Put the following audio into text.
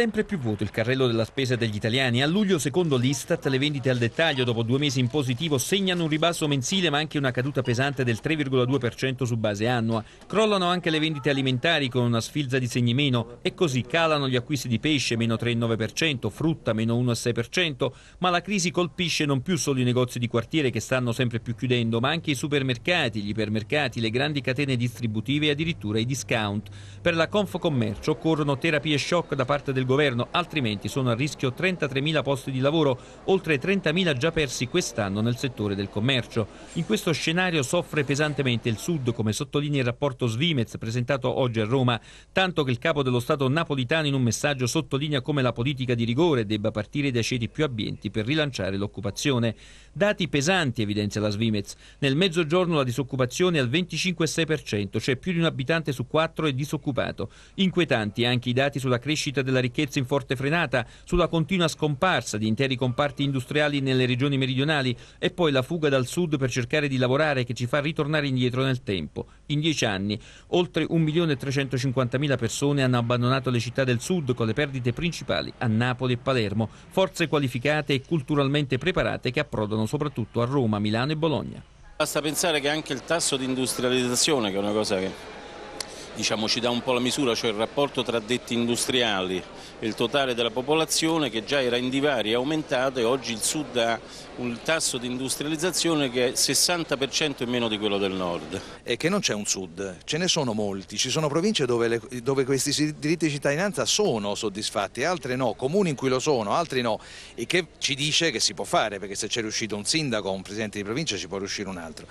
sempre più vuoto il carrello della spesa degli italiani. A luglio, secondo l'Istat, le vendite al dettaglio dopo due mesi in positivo segnano un ribasso mensile ma anche una caduta pesante del 3,2% su base annua. Crollano anche le vendite alimentari con una sfilza di segni meno e così calano gli acquisti di pesce meno 3,9%, frutta meno 1,6%, ma la crisi colpisce non più solo i negozi di quartiere che stanno sempre più chiudendo, ma anche i supermercati, gli ipermercati, le grandi catene distributive e addirittura i discount. Per la Confcommercio occorrono terapie shock da parte del governo, altrimenti sono a rischio 33.000 posti di lavoro, oltre 30.000 già persi quest'anno nel settore del commercio. In questo scenario soffre pesantemente il Sud, come sottolinea il rapporto Svimez presentato oggi a Roma, tanto che il capo dello Stato napolitano in un messaggio sottolinea come la politica di rigore debba partire dai ceti più abbienti per rilanciare l'occupazione. Dati pesanti evidenzia la Svimez. Nel mezzogiorno la disoccupazione è al 25,6%, cioè più di un abitante su quattro è disoccupato. Inquietanti anche i dati sulla crescita della ricchezza ricchezza in forte frenata, sulla continua scomparsa di interi comparti industriali nelle regioni meridionali e poi la fuga dal sud per cercare di lavorare che ci fa ritornare indietro nel tempo. In dieci anni oltre 1.350.000 persone hanno abbandonato le città del sud con le perdite principali a Napoli e Palermo, forze qualificate e culturalmente preparate che approdano soprattutto a Roma, Milano e Bologna. Basta pensare che anche il tasso di industrializzazione, che è una cosa che diciamo, ci dà un po' la misura, cioè il rapporto tra detti industriali e il totale della popolazione che già era in divari e aumentato e oggi il sud ha un tasso di industrializzazione che è 60% in meno di quello del nord. E che non c'è un sud, ce ne sono molti, ci sono province dove, le, dove questi diritti di cittadinanza sono soddisfatti, altre no, comuni in cui lo sono, altri no, e che ci dice che si può fare, perché se c'è riuscito un sindaco o un presidente di provincia ci può riuscire un altro.